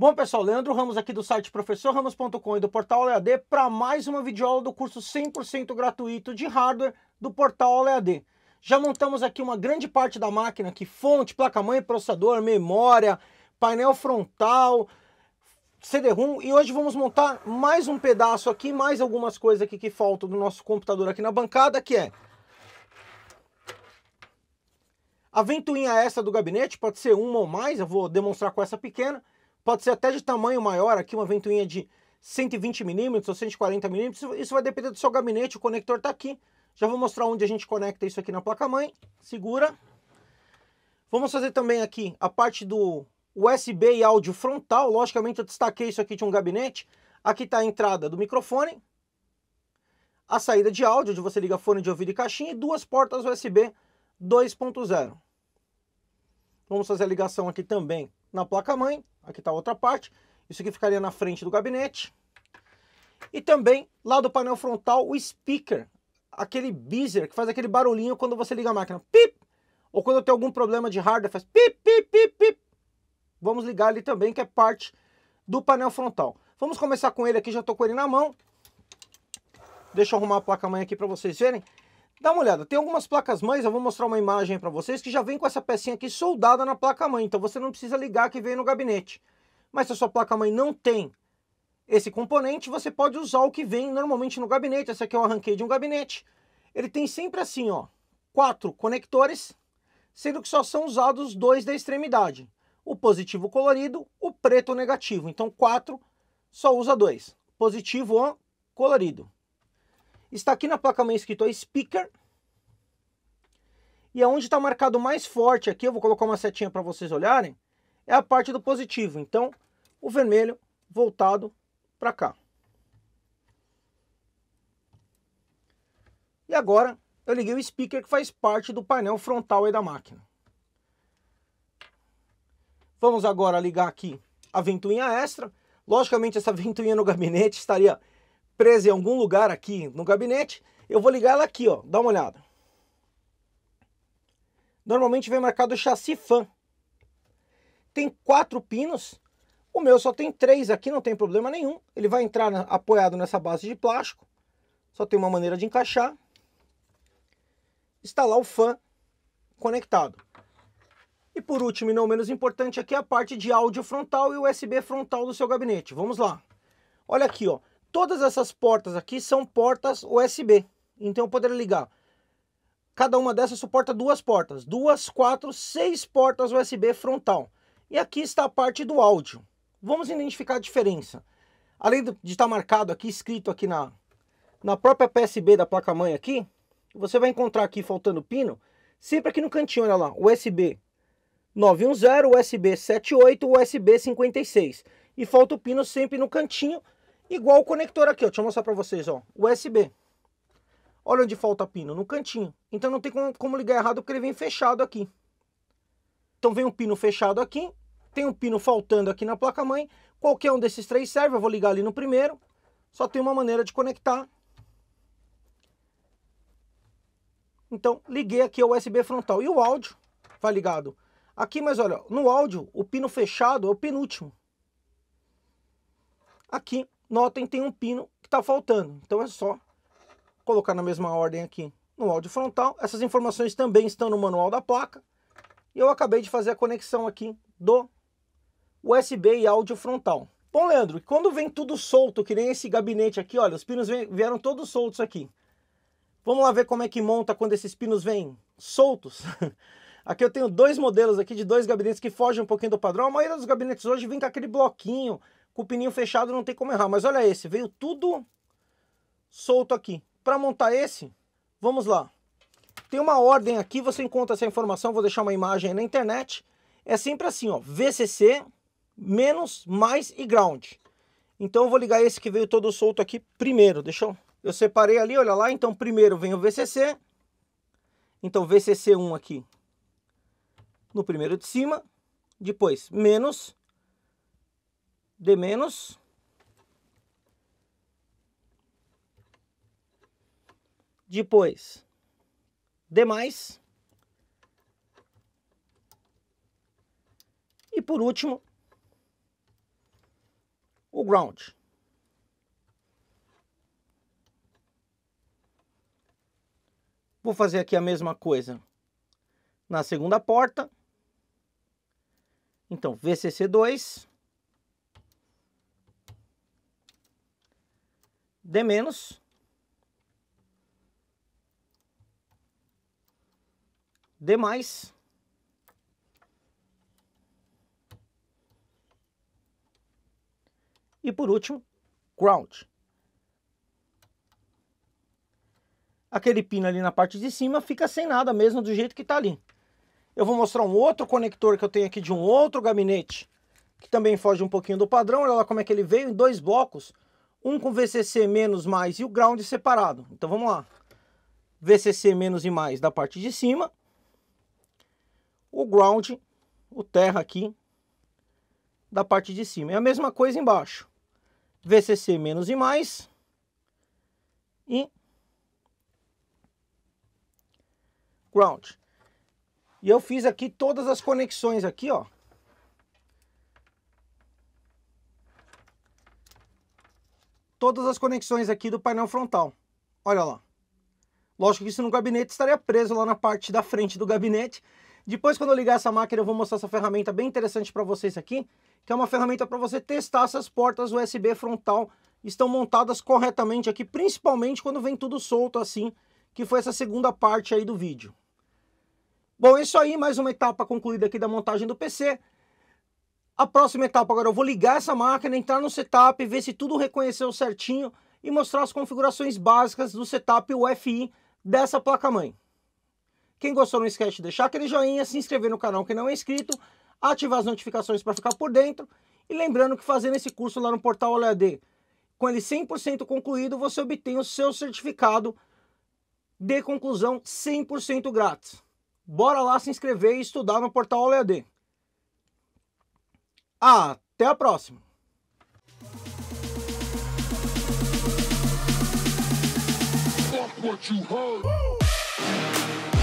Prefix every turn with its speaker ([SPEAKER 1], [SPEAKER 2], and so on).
[SPEAKER 1] Bom, pessoal, Leandro Ramos aqui do site professorramos.com e do portal EAD para mais uma videoaula do curso 100% gratuito de hardware do portal EAD. Já montamos aqui uma grande parte da máquina, que fonte, placa-mãe, processador, memória, painel frontal, CD-ROM, e hoje vamos montar mais um pedaço aqui, mais algumas coisas aqui que faltam do nosso computador aqui na bancada, que é a ventoinha essa do gabinete, pode ser uma ou mais, eu vou demonstrar com essa pequena, pode ser até de tamanho maior, aqui uma ventoinha de 120 milímetros ou 140 milímetros, isso vai depender do seu gabinete, o conector está aqui. Já vou mostrar onde a gente conecta isso aqui na placa-mãe, segura. Vamos fazer também aqui a parte do USB e áudio frontal, logicamente eu destaquei isso aqui de um gabinete. Aqui está a entrada do microfone, a saída de áudio, onde você liga fone de ouvido e caixinha, e duas portas USB 2.0. Vamos fazer a ligação aqui também na placa-mãe, aqui está a outra parte, isso aqui ficaria na frente do gabinete. E também, lá do painel frontal, o speaker, aquele beezer que faz aquele barulhinho quando você liga a máquina, pip, ou quando tem algum problema de hardware, faz pip, pip, pip, pip. Vamos ligar ali também, que é parte do painel frontal. Vamos começar com ele aqui, já estou com ele na mão. Deixa eu arrumar a placa-mãe aqui para vocês verem. Dá uma olhada, tem algumas placas mães, eu vou mostrar uma imagem para vocês, que já vem com essa pecinha aqui soldada na placa mãe, então você não precisa ligar que vem no gabinete. Mas se a sua placa mãe não tem esse componente, você pode usar o que vem normalmente no gabinete, essa aqui eu é arranquei de um gabinete. Ele tem sempre assim, ó, quatro conectores, sendo que só são usados dois da extremidade. O positivo colorido, o preto negativo, então quatro só usa dois. Positivo colorido. Está aqui na placa mãe escrito speaker. E aonde está marcado mais forte aqui, eu vou colocar uma setinha para vocês olharem, é a parte do positivo. Então, o vermelho voltado para cá. E agora eu liguei o speaker que faz parte do painel frontal da máquina. Vamos agora ligar aqui a ventoinha extra. Logicamente essa ventoinha no gabinete estaria presa em algum lugar aqui no gabinete, eu vou ligar ela aqui, ó. Dá uma olhada. Normalmente vem marcado chassi fan. Tem quatro pinos. O meu só tem três aqui, não tem problema nenhum. Ele vai entrar na, apoiado nessa base de plástico. Só tem uma maneira de encaixar. Instalar o fan conectado. E por último, e não menos importante, aqui é a parte de áudio frontal e USB frontal do seu gabinete. Vamos lá. Olha aqui, ó. Todas essas portas aqui são portas USB, então eu poderia ligar. Cada uma dessas suporta duas portas, duas, quatro, seis portas USB frontal. E aqui está a parte do áudio. Vamos identificar a diferença. Além de estar tá marcado aqui, escrito aqui na, na própria PSB da placa-mãe aqui, você vai encontrar aqui faltando pino, sempre aqui no cantinho, olha lá, USB 910, USB 78, USB 56. E falta o pino sempre no cantinho Igual o conector aqui, ó. deixa eu mostrar para vocês, ó, USB. Olha onde falta pino, no cantinho. Então não tem como, como ligar errado porque ele vem fechado aqui. Então vem um pino fechado aqui, tem um pino faltando aqui na placa-mãe. Qualquer um desses três serve, eu vou ligar ali no primeiro. Só tem uma maneira de conectar. Então liguei aqui o USB frontal. E o áudio vai ligado aqui, mas olha, no áudio o pino fechado é o penúltimo. Aqui notem tem um pino que está faltando. Então é só colocar na mesma ordem aqui no áudio frontal. Essas informações também estão no manual da placa. E eu acabei de fazer a conexão aqui do USB e áudio frontal. Bom, Leandro, quando vem tudo solto, que nem esse gabinete aqui, olha, os pinos vieram todos soltos aqui. Vamos lá ver como é que monta quando esses pinos vêm soltos. Aqui eu tenho dois modelos aqui de dois gabinetes que fogem um pouquinho do padrão. A maioria dos gabinetes hoje vem com aquele bloquinho, com o pininho fechado não tem como errar. Mas olha esse, veio tudo solto aqui. Para montar esse, vamos lá. Tem uma ordem aqui, você encontra essa informação, vou deixar uma imagem na internet. É sempre assim, ó, VCC, menos, mais e ground. Então eu vou ligar esse que veio todo solto aqui primeiro, deixa eu... Eu separei ali, olha lá, então primeiro vem o VCC. Então VCC1 aqui no primeiro de cima, depois menos de menos depois de mais e por último o ground vou fazer aqui a mesma coisa na segunda porta então VCC2 D menos D mais e por último ground. Aquele pino ali na parte de cima fica sem nada mesmo do jeito que está ali. Eu vou mostrar um outro conector que eu tenho aqui de um outro gabinete que também foge um pouquinho do padrão. Olha lá como é que ele veio em dois blocos um com VCC menos mais e o ground separado. Então vamos lá. VCC menos e mais da parte de cima. O ground, o terra aqui, da parte de cima. É a mesma coisa embaixo. VCC menos e mais. E ground. E eu fiz aqui todas as conexões aqui, ó. todas as conexões aqui do painel frontal. Olha lá. Lógico que isso no gabinete estaria preso lá na parte da frente do gabinete. Depois, quando eu ligar essa máquina, eu vou mostrar essa ferramenta bem interessante para vocês aqui, que é uma ferramenta para você testar se as portas USB frontal estão montadas corretamente aqui, principalmente quando vem tudo solto assim, que foi essa segunda parte aí do vídeo. Bom, é isso aí, mais uma etapa concluída aqui da montagem do PC. A próxima etapa agora, eu vou ligar essa máquina, entrar no setup, ver se tudo reconheceu certinho e mostrar as configurações básicas do setup UFI dessa placa-mãe. Quem gostou não esquece de deixar aquele joinha, se inscrever no canal quem não é inscrito, ativar as notificações para ficar por dentro e lembrando que fazendo esse curso lá no portal OLED, com ele 100% concluído, você obtém o seu certificado de conclusão 100% grátis. Bora lá se inscrever e estudar no portal OLED. Até a próxima! what you heard.